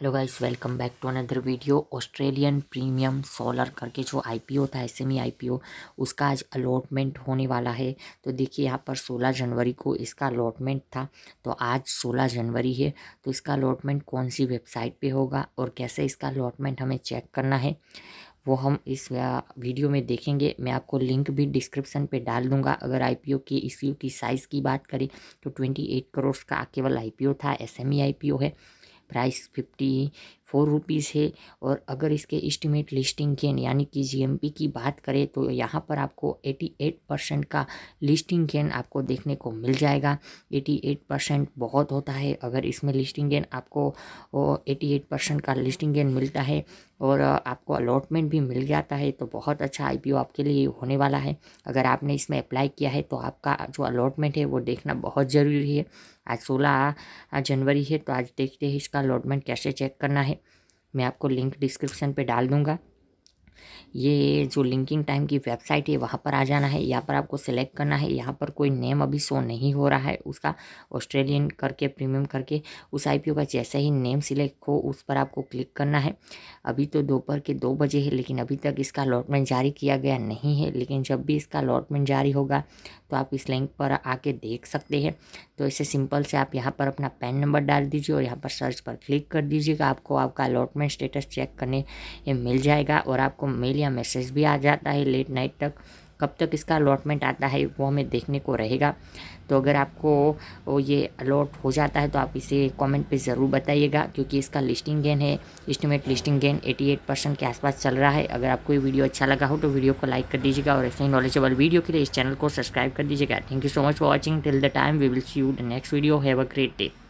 hello guys welcome back to another video Australian premium solar करके जो IPO था SME IPO e उसका आज अलॉटमेंट होने वाला है तो देखिए यहाँ पर 16 जनवरी को इसका अलॉटमेंट था तो आज 16 जनवरी है तो इसका अलॉटमेंट कौन सी वेबसाइट पे होगा और कैसे इसका अलॉटमेंट हमें चेक करना है वो हम इस वीडियो में देखेंगे मैं आपको लिंक भी डिस्क्रिप्शन पे डाल दूंगा अगर आईपीओ की इस की साइज़ की बात करें तो ट्वेंटी एट करोड़ का केवल आईपीओ था एसएमई आईपीओ e है price 50 फ़ोर रुपीज़ है और अगर इसके इस्टीमेट लिस्टिंग गेन यानी कि जीएमपी की बात करें तो यहाँ पर आपको 88 परसेंट का लिस्टिंग गेन आपको देखने को मिल जाएगा 88 परसेंट बहुत होता है अगर इसमें लिस्टिंग गेन आपको एट परसेंट का लिस्टिंग गेन मिलता है और आपको अलॉटमेंट भी मिल जाता है तो बहुत अच्छा आई आपके लिए होने वाला है अगर आपने इसमें अप्लाई किया है तो आपका जो अलॉटमेंट है वो देखना बहुत ज़रूरी है आज सोलह जनवरी है तो आज देखते हैं इसका अलॉटमेंट कैसे चेक करना है मैं आपको लिंक डिस्क्रिप्शन पे डाल दूंगा ये जो लिंकिंग टाइम की वेबसाइट है वहाँ पर आ जाना है यहाँ पर आपको सिलेक्ट करना है यहाँ पर कोई नेम अभी शो नहीं हो रहा है उसका ऑस्ट्रेलियन करके प्रीमियम करके उस आई का जैसा ही नेम सिलेक्ट हो उस पर आपको क्लिक करना है अभी तो दोपहर के दो बजे है लेकिन अभी तक इसका अलॉटमेंट जारी किया गया नहीं है लेकिन जब भी इसका अलॉटमेंट जारी होगा तो आप इस लिंक पर आके देख सकते हैं तो इसे सिंपल से आप यहाँ पर अपना पैन नंबर डाल दीजिए और यहाँ पर सर्च पर क्लिक कर दीजिएगा आपको आपका अलॉटमेंट स्टेटस चेक करने मिल जाएगा और आपको मेल या मैसेज भी आ जाता है लेट नाइट तक कब तक इसका अलॉटमेंट आता है वो हमें देखने को रहेगा तो अगर आपको ये अलॉट हो जाता है तो आप इसे कमेंट पे ज़रूर बताइएगा क्योंकि इसका लिस्टिंग गेन है इस्टीमेट लिस्टिंग गेन 88 परसेंट के आसपास चल रहा है अगर आपको ये वीडियो अच्छा लगा हो तो वीडियो को लाइक कर दीजिएगा और ऐसे ही नॉलेजेबल वीडियो के लिए इस चैनल को सब्सक्राइब कर दीजिएगा thank you so much for watching till the time we will see you the next video have a great day